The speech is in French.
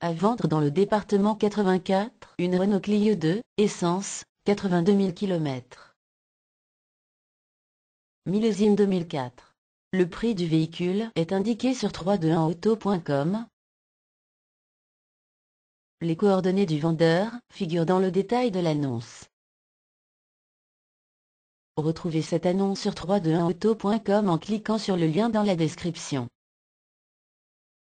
À vendre dans le département 84, une Renault Clio 2, essence, 82 000 km. Millésime 2004. Le prix du véhicule est indiqué sur 321auto.com. Les coordonnées du vendeur figurent dans le détail de l'annonce. Retrouvez cette annonce sur 321auto.com en cliquant sur le lien dans la description.